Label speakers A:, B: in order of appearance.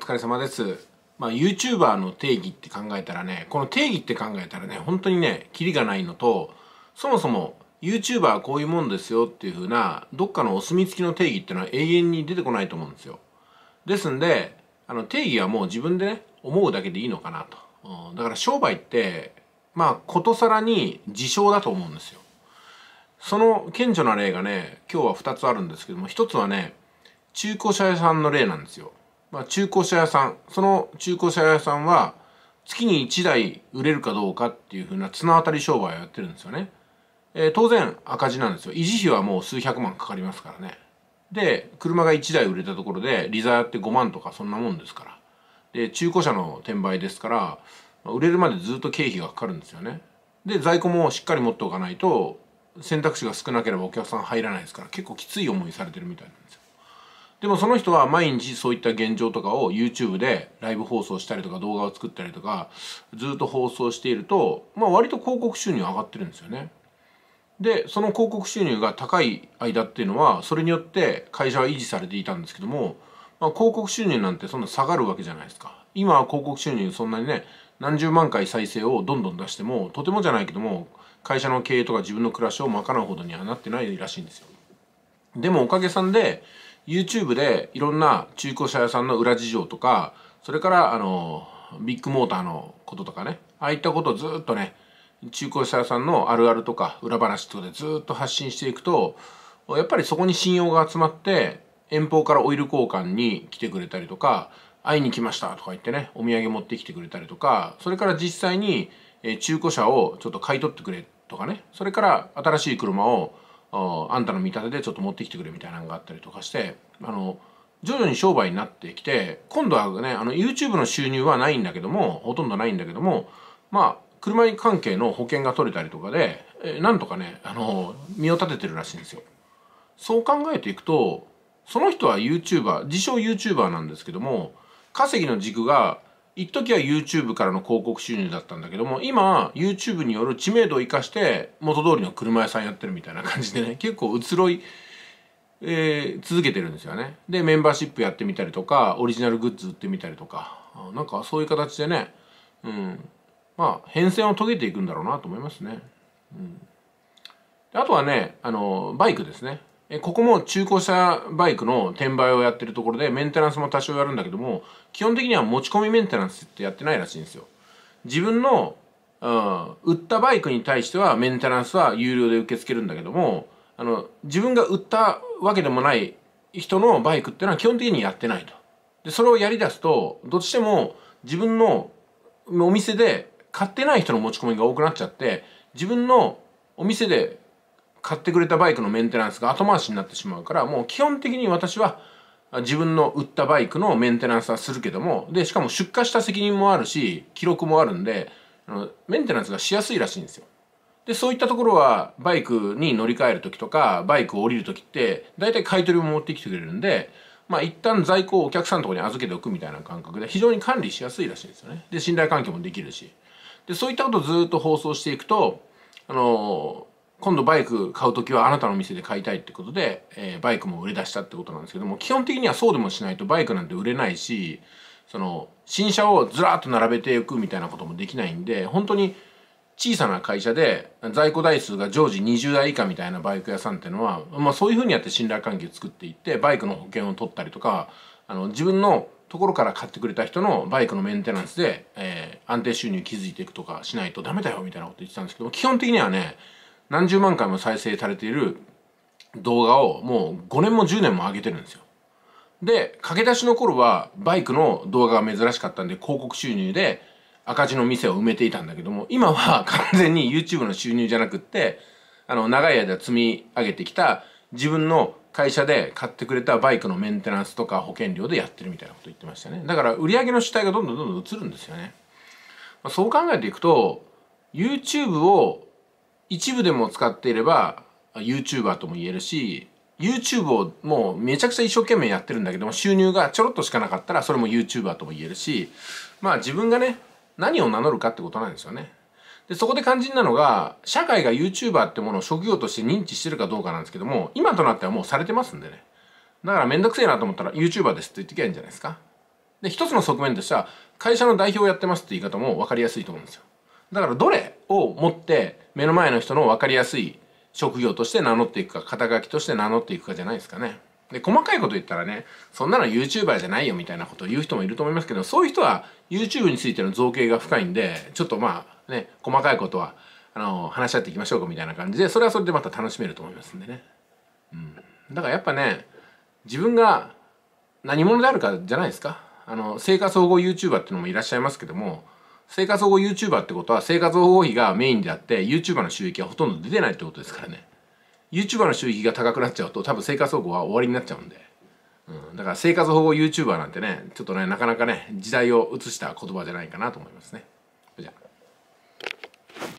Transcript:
A: 疲れ様です。まあ、YouTuber の定義って考えたらね、この定義って考えたらね、本当にね、キリがないのと、そもそも YouTuber はこういうもんですよっていう風な、どっかのお墨付きの定義っていうのは永遠に出てこないと思うんですよ。ですんで、あの定義はもう自分でね、思うだけでいいのかなと。うん、だから商売って、まあ、ことさらに事象だと思うんですよ。その顕著な例がね、今日は2つあるんですけども、1つはね、中古車屋さんの例なんですよ。まあ、中古車屋さんその中古車屋さんは月に1台売れるかどうかっていうふうな綱渡り商売をやってるんですよね、えー、当然赤字なんですよ維持費はもう数百万かかりますからねで車が1台売れたところでリザーって5万とかそんなもんですからで中古車の転売ですから売れるまでずっと経費がかかるんですよねで在庫もしっかり持っておかないと選択肢が少なければお客さん入らないですから結構きつい思いされてるみたいなんですよでもその人は毎日そういった現状とかを YouTube でライブ放送したりとか動画を作ったりとかずっと放送していると、まあ、割と広告収入上がってるんですよね。でその広告収入が高い間っていうのはそれによって会社は維持されていたんですけども、まあ、広告収入なんてそんな下がるわけじゃないですか。今は広告収入そんなにね何十万回再生をどんどん出してもとてもじゃないけども会社の経営とか自分の暮らしを賄うほどにはなってないらしいんですよ。でもおかげさんで YouTube でいろんな中古車屋さんの裏事情とかそれからあのビッグモーターのこととかねああいったことをずっとね中古車屋さんのあるあるとか裏話とかでずっと発信していくとやっぱりそこに信用が集まって遠方からオイル交換に来てくれたりとか会いに来ましたとか言ってねお土産持ってきてくれたりとかそれから実際に中古車をちょっと買い取ってくれとかねそれから新しい車をあんたの見立てでちょっと持ってきてくれみたいなのがあったりとかしてあの徐々に商売になってきて今度はねあの YouTube の収入はないんだけどもほとんどないんだけどもまあ車に関係の保険が取れたりとかで、えー、なんとかねあの身を立ててるらしいんですよ。そう考えていくとその人は YouTuber 自称 YouTuber なんですけども稼ぎの軸が一時は YouTube からの広告収入だったんだけども今 YouTube による知名度を生かして元通りの車屋さんやってるみたいな感じでね結構移ろい、えー、続けてるんですよねでメンバーシップやってみたりとかオリジナルグッズ売ってみたりとかなんかそういう形でね、うん、まあ変遷を遂げていくんだろうなと思いますね、うん、あとはねあのバイクですねここも中古車バイクの転売をやってるところでメンテナンスも多少やるんだけども基本的には持ち込みメンテナンスってやってないらしいんですよ自分の、うん、売ったバイクに対してはメンテナンスは有料で受け付けるんだけどもあの自分が売ったわけでもない人のバイクっていうのは基本的にやってないとでそれをやりだすとどっちでも自分のお店で買ってない人の持ち込みが多くなっちゃって自分のお店で買ってくれたバイクのメンテナンスが後回しになってしまうからもう基本的に私は自分の売ったバイクのメンテナンスはするけどもでしかも出荷した責任もあるし記録もあるんでメンテナンスがしやすいらしいんですよ。でそういったところはバイクに乗り換える時とかバイクを降りる時って大体買い取りも持ってきてくれるんでまあ一旦在庫をお客さんのとこに預けておくみたいな感覚で非常に管理しやすいらしいんですよね。で信頼関係もできるし。でそういったことをずっと放送していくとあの今度バイク買う時はあなたの店で買いたいってことで、えー、バイクも売れ出したってことなんですけども基本的にはそうでもしないとバイクなんて売れないしその新車をずらっと並べていくみたいなこともできないんで本当に小さな会社で在庫台数が常時20台以下みたいなバイク屋さんっていうのは、まあ、そういうふうにやって信頼関係を作っていってバイクの保険を取ったりとかあの自分のところから買ってくれた人のバイクのメンテナンスで、えー、安定収入築いていくとかしないとダメだよみたいなこと言ってたんですけど基本的にはね何十万回も再生されている動画をもう5年も10年も上げてるんですよ。で、駆け出しの頃はバイクの動画が珍しかったんで広告収入で赤字の店を埋めていたんだけども、今は 完全に YouTube の収入じゃなくって、あの、長い間積み上げてきた自分の会社で買ってくれたバイクのメンテナンスとか保険料でやってるみたいなこと言ってましたね。だから売り上げの主体がどんどんどんどん移るんですよね。まあ、そう考えていくと、YouTube を一部でも使っていれば YouTuber とも言えるし YouTube をもうめちゃくちゃ一生懸命やってるんだけども収入がちょろっとしかなかったらそれも YouTuber とも言えるしまあ自分がね何を名乗るかってことなんですよね。でそこで肝心なのが社会が YouTuber ってものを職業として認知してるかどうかなんですけども今となってはもうされてますんでねだからめんどくせえなと思ったら YouTuber ですって言ってきゃいいんじゃないですか。で一つの側面としては会社の代表をやってますって言い方も分かりやすいと思うんですよ。だからどれを持って目の前の人の分かりやすい職業として名乗っていくか肩書きとして名乗っていくかじゃないですかね。で細かいこと言ったらねそんなの YouTuber じゃないよみたいなことを言う人もいると思いますけどそういう人は YouTube についての造形が深いんでちょっとまあね細かいことはあの話し合っていきましょうかみたいな感じでそれはそれでまた楽しめると思いますんでね。うん、だからやっぱね自分が何者であるかじゃないですか。あの生活総合 YouTuber っていうのもいらっしゃいますけども生活保護 YouTuber ってことは生活保護費がメインであって YouTuber の収益はほとんど出てないってことですからね YouTuber の収益が高くなっちゃうと多分生活保護は終わりになっちゃうんで、うん、だから生活保護 YouTuber なんてねちょっとねなかなかね時代を映した言葉じゃないかなと思いますね